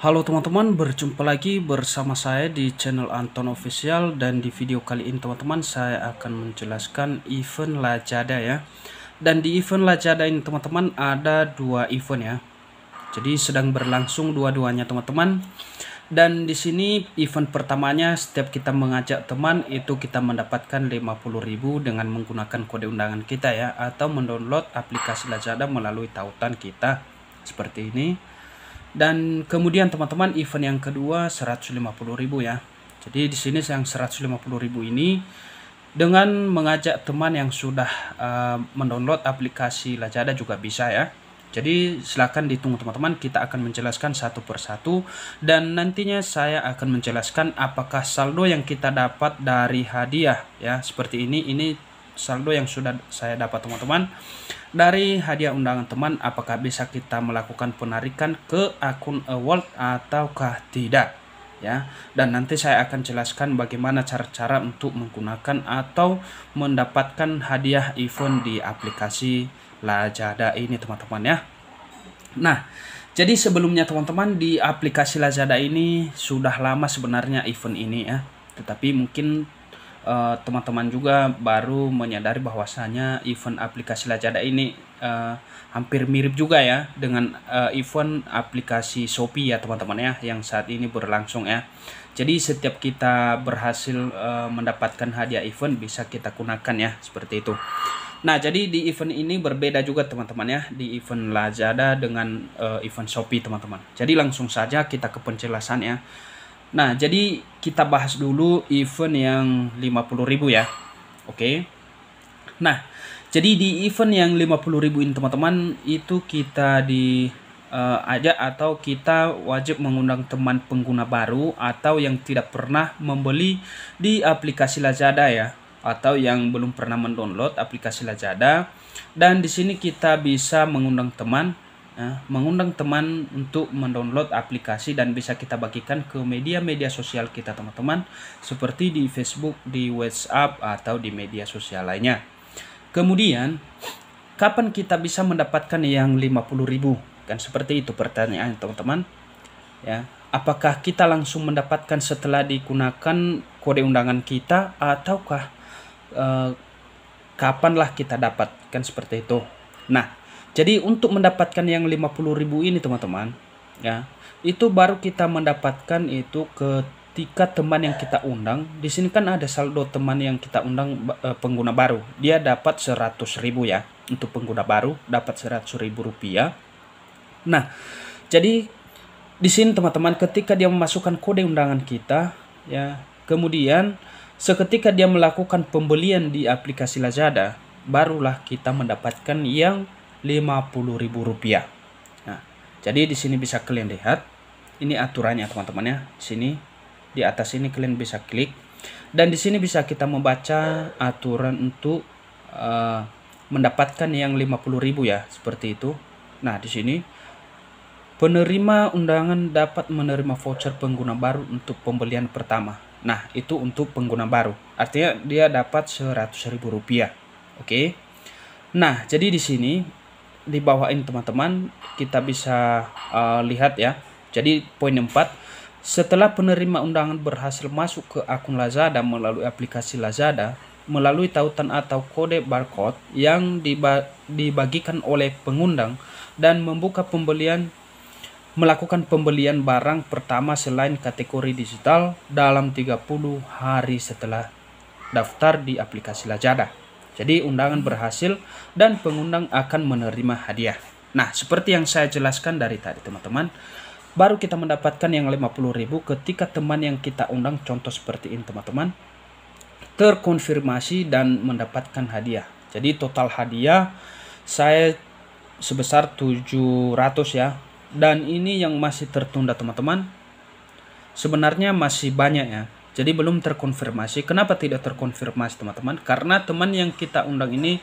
Halo teman-teman, berjumpa lagi bersama saya di channel Anton Official dan di video kali ini teman-teman saya akan menjelaskan event Lajada ya. Dan di event Lajada ini teman-teman ada dua event ya. Jadi sedang berlangsung dua-duanya teman-teman. Dan di sini event pertamanya setiap kita mengajak teman itu kita mendapatkan 50.000 dengan menggunakan kode undangan kita ya atau mendownload aplikasi Lazada melalui tautan kita seperti ini. Dan kemudian teman-teman event yang kedua 150.000 ya. Jadi di sini yang 150.000 ini dengan mengajak teman yang sudah uh, mendownload aplikasi Lazada juga bisa ya. Jadi silahkan ditunggu teman-teman, kita akan menjelaskan satu persatu dan nantinya saya akan menjelaskan apakah saldo yang kita dapat dari hadiah ya seperti ini ini saldo yang sudah saya dapat teman-teman. Dari hadiah undangan teman, apakah bisa kita melakukan penarikan ke akun award ataukah tidak? Ya, dan nanti saya akan jelaskan bagaimana cara-cara untuk menggunakan atau mendapatkan hadiah event di aplikasi Lazada ini teman-teman ya. Nah, jadi sebelumnya teman-teman di aplikasi Lazada ini sudah lama sebenarnya event ini ya. Tetapi mungkin Eh, teman-teman uh, juga baru menyadari bahwasannya event aplikasi Lazada ini uh, hampir mirip juga ya dengan uh, event aplikasi Shopee ya teman-teman ya yang saat ini berlangsung ya. Jadi setiap kita berhasil uh, mendapatkan hadiah event bisa kita gunakan ya seperti itu. Nah, jadi di event ini berbeda juga teman-teman ya di event Lazada dengan uh, event Shopee teman-teman. Jadi langsung saja kita ke penjelasan ya. Nah, jadi kita bahas dulu event yang 50.000 ya. Oke. Okay. Nah, jadi di event yang 50.000 ini teman-teman itu kita di uh, eh, aja atau kita wajib mengundang teman pengguna baru atau yang tidak pernah membeli di aplikasi Lazada ya atau yang belum pernah mendownload aplikasi Lazada dan di sini kita bisa mengundang teman Ya, mengundang teman untuk mendownload aplikasi dan bisa kita bagikan ke media-media sosial kita teman-teman seperti di Facebook, di WhatsApp atau di media sosial lainnya. Kemudian, kapan kita bisa mendapatkan yang 50.000? Kan seperti itu pertanyaan teman-teman. Ya, apakah kita langsung mendapatkan setelah digunakan kode undangan kita ataukah uh, kapanlah kita dapatkan seperti itu. Nah, jadi untuk mendapatkan yang 50.000 ini teman-teman ya, itu baru kita mendapatkan itu ketika teman yang kita undang. Di sini kan ada saldo teman yang kita undang eh, pengguna baru. Dia dapat 100.000 ya untuk pengguna baru dapat 100.000 rupiah. Nah, jadi di sini teman-teman ketika dia memasukkan kode undangan kita ya, kemudian seketika dia melakukan pembelian di aplikasi Lazada, barulah kita mendapatkan yang rp rupiah. Nah, jadi di sini bisa kalian lihat ini aturannya teman-teman ya. Di sini di atas ini kalian bisa klik dan di sini bisa kita membaca aturan untuk uh, mendapatkan yang 50.000 ya, seperti itu. Nah, di sini penerima undangan dapat menerima voucher pengguna baru untuk pembelian pertama. Nah, itu untuk pengguna baru. Artinya dia dapat 100.000 rupiah. Oke. Okay? Nah, jadi di sini di bawah ini teman-teman kita bisa uh, lihat ya jadi poin 4 setelah penerima undangan berhasil masuk ke akun Lazada melalui aplikasi Lazada melalui tautan atau kode barcode yang dibagikan oleh pengundang dan membuka pembelian melakukan pembelian barang pertama selain kategori digital dalam 30 hari setelah daftar di aplikasi Lazada. Jadi undangan berhasil dan pengundang akan menerima hadiah. Nah, seperti yang saya jelaskan dari tadi teman-teman, baru kita mendapatkan yang 50.000 ketika teman yang kita undang contoh seperti ini teman-teman terkonfirmasi dan mendapatkan hadiah. Jadi total hadiah saya sebesar 700 ya. Dan ini yang masih tertunda teman-teman. Sebenarnya masih banyak ya. Jadi belum terkonfirmasi. Kenapa tidak terkonfirmasi teman-teman? Karena teman yang kita undang ini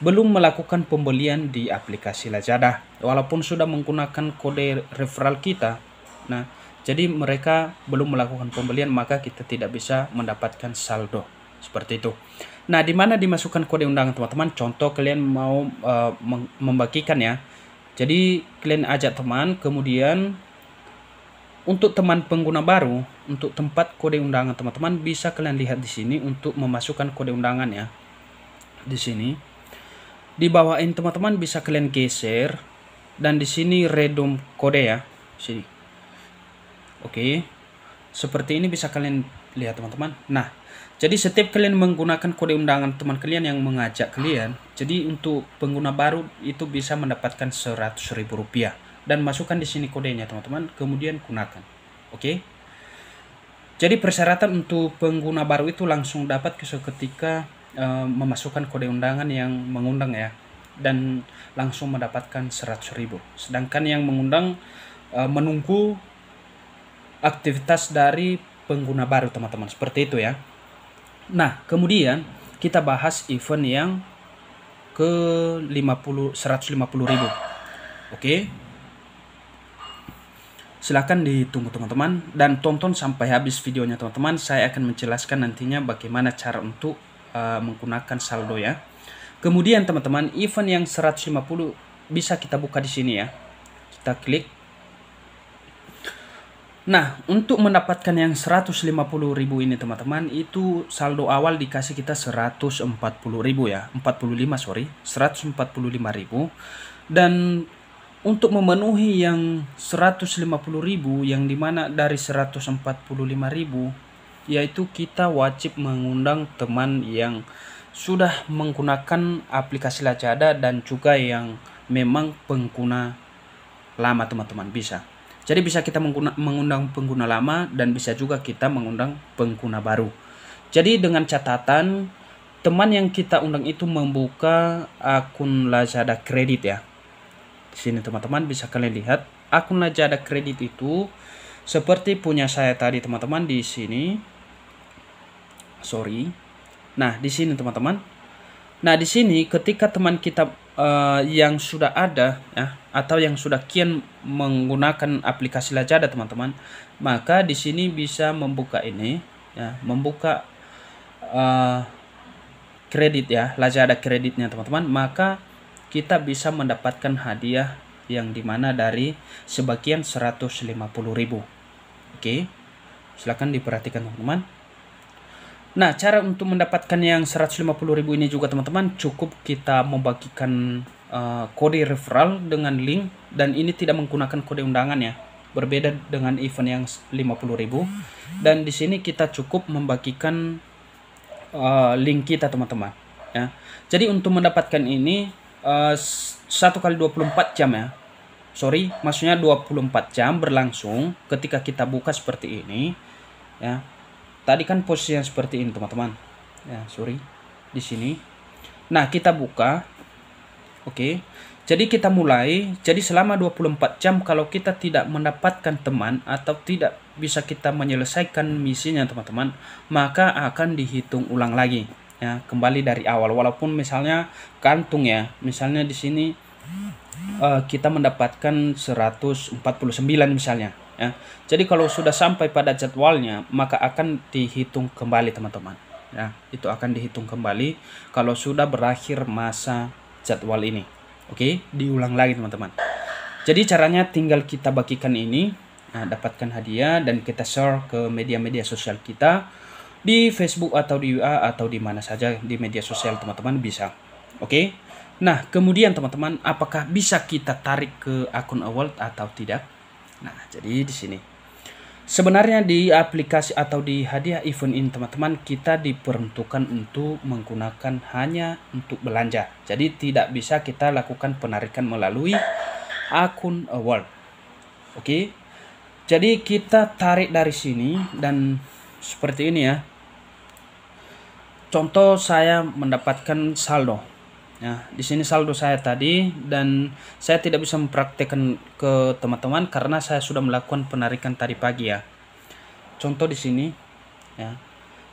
belum melakukan pembelian di aplikasi Lazada. Walaupun sudah menggunakan kode referral kita. Nah, jadi mereka belum melakukan pembelian maka kita tidak bisa mendapatkan saldo. Seperti itu. Nah, di mana dimasukkan kode undangan teman-teman? Contoh kalian mau uh, membagikan ya. Jadi kalian ajak teman kemudian untuk teman pengguna baru, untuk tempat kode undangan teman-teman bisa kalian lihat di sini untuk memasukkan kode undangan ya. Di sini. Di bawah ini teman-teman bisa kalian geser dan di sini redom kode ya. Sini. Oke. Seperti ini bisa kalian lihat teman-teman. Nah, jadi setiap kalian menggunakan kode undangan teman kalian yang mengajak kalian, jadi untuk pengguna baru itu bisa mendapatkan 100.000 rupiah dan masukkan di sini kodenya teman-teman kemudian gunakan oke okay? jadi persyaratan untuk pengguna baru itu langsung dapat ketika uh, eh, memasukkan kode undangan yang mengundang ya dan langsung mendapatkan 100.000 sedangkan yang mengundang uh, menunggu aktivitas dari pengguna baru teman-teman seperti itu ya nah kemudian kita bahas event yang ke 50 150.000 ribu oke okay? Silahkan ditunggu teman-teman dan tonton sampai habis videonya teman-teman. Saya akan menjelaskan nantinya bagaimana cara untuk uh, menggunakan saldo ya. Kemudian teman-teman event yang 150 bisa kita buka di sini ya. Kita klik. Nah, untuk mendapatkan yang 150.000 ini teman-teman, itu saldo awal dikasih kita 140.000 ya, 45 sorry, 145.000 dan untuk memenuhi yang 150.000 yang dimana dari 145.000 yaitu kita wajib mengundang teman yang sudah menggunakan aplikasi Lazada dan juga yang memang pengguna lama teman-teman bisa jadi bisa kita mengundang pengguna lama dan bisa juga kita mengundang pengguna baru jadi dengan catatan teman yang kita undang itu membuka akun Lazada kredit ya di sini teman-teman bisa kalian lihat akun Lazada kredit itu seperti punya saya tadi teman-teman di sini. Sorry. Nah, di sini teman-teman. Nah, di sini ketika teman kita uh, yang sudah ada ya atau yang sudah kian menggunakan aplikasi Lazada teman-teman, maka di sini bisa membuka ini ya, membuka uh, kredit ya, Lazada kreditnya teman-teman, maka kita bisa mendapatkan hadiah yang dimana dari sebagian 150.000 oke okay? silahkan diperhatikan teman-teman nah cara untuk mendapatkan yang 150.000 ini juga teman-teman cukup kita membagikan uh, kode referral dengan link dan ini tidak menggunakan kode undangan ya berbeda dengan event yang 50.000 dan di sini kita cukup membagikan uh, link kita teman-teman ya. Jadi untuk mendapatkan ini Eh, satu kali 24 jam ya sorry maksudnya 24 jam berlangsung ketika kita buka seperti ini ya tadi kan posisinya seperti ini teman-teman ya sorry di sini nah kita buka oke jadi kita mulai jadi selama 24 jam kalau kita tidak mendapatkan teman atau tidak bisa kita menyelesaikan misinya teman-teman maka akan dihitung ulang lagi ya kembali dari awal walaupun misalnya kantung ya misalnya di sini uh, kita mendapatkan 149 misalnya ya jadi kalau sudah sampai pada jadwalnya maka akan dihitung kembali teman-teman ya itu akan dihitung kembali kalau sudah berakhir masa jadwal ini oke diulang lagi teman-teman jadi caranya tinggal kita bagikan ini nah, dapatkan hadiah dan kita share ke media-media sosial kita di Facebook atau di WA atau di mana saja di media sosial teman-teman bisa. Oke. Okay? Nah, kemudian teman-teman, apakah bisa kita tarik ke akun awal atau tidak? Nah, jadi di sini. Sebenarnya di aplikasi atau di hadiah event ini teman-teman kita diperuntukkan untuk menggunakan hanya untuk belanja. Jadi tidak bisa kita lakukan penarikan melalui akun award, Oke. Jadi kita tarik dari sini dan seperti ini ya contoh saya mendapatkan saldo ya. di sini saldo saya tadi dan saya tidak bisa mempraktekkan ke teman-teman karena saya sudah melakukan penarikan tadi pagi ya. Contoh di sini ya.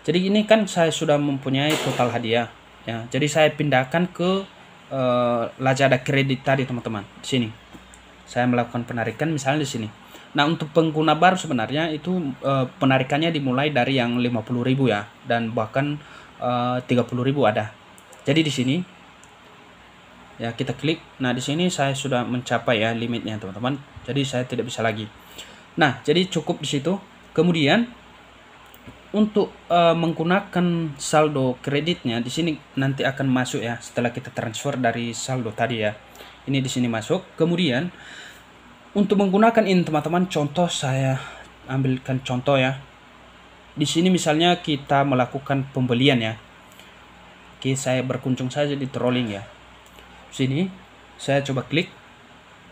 Jadi ini kan saya sudah mempunyai total hadiah ya. Jadi saya pindahkan ke eh, ada kredit tadi teman-teman. Di sini. Saya melakukan penarikan misalnya di sini. Nah, untuk pengguna baru sebenarnya itu eh, penarikannya dimulai dari yang 50.000 ya dan bahkan Eh, uh, 30.000 ada. Jadi di sini ya kita klik. Nah, di sini saya sudah mencapai ya limitnya, teman-teman. Jadi saya tidak bisa lagi. Nah, jadi cukup di situ. Kemudian untuk uh, menggunakan saldo kreditnya di sini nanti akan masuk ya setelah kita transfer dari saldo tadi ya. Ini di sini masuk. Kemudian untuk menggunakan ini teman-teman contoh saya ambilkan contoh ya di sini misalnya kita melakukan pembelian ya oke saya berkunjung saja di trolling ya sini saya coba klik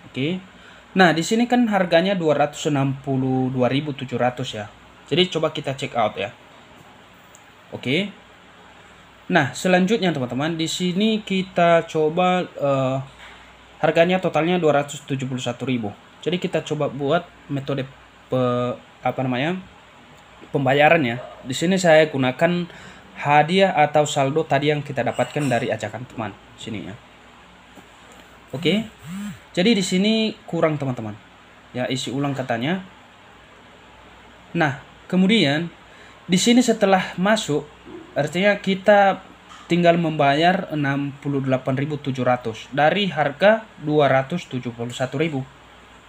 oke nah di sini kan harganya 262.700 ya jadi coba kita check out ya oke nah selanjutnya teman-teman di sini kita coba uh, harganya totalnya 271.000 jadi kita coba buat metode pe, apa namanya Pembayarannya, ya. Di sini saya gunakan hadiah atau saldo tadi yang kita dapatkan dari ajakan teman sini ya. Oke. Jadi di sini kurang teman-teman. Ya, isi ulang katanya. Nah, kemudian di sini setelah masuk artinya kita tinggal membayar 68.700 dari harga 271.000.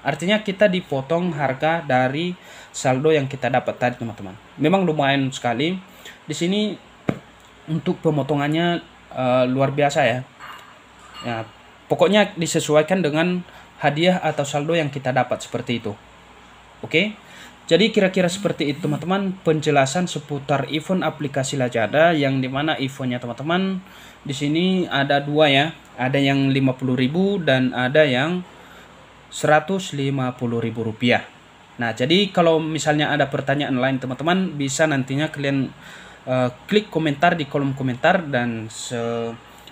Artinya kita dipotong harga dari saldo yang kita dapat tadi teman-teman. Memang lumayan sekali. Di sini untuk pemotongannya uh, luar biasa ya. ya. Pokoknya disesuaikan dengan hadiah atau saldo yang kita dapat seperti itu. Oke. Jadi kira-kira seperti itu teman-teman penjelasan seputar event aplikasi Lazada yang dimana eventnya teman-teman di sini ada dua ya ada yang 50.000 dan ada yang Rp150.000. Nah, jadi kalau misalnya ada pertanyaan lain teman-teman bisa nantinya kalian uh, klik komentar di kolom komentar dan se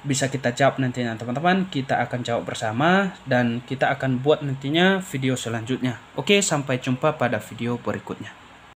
bisa kita jawab nantinya teman-teman. Kita akan jawab bersama dan kita akan buat nantinya video selanjutnya. Oke, sampai jumpa pada video berikutnya.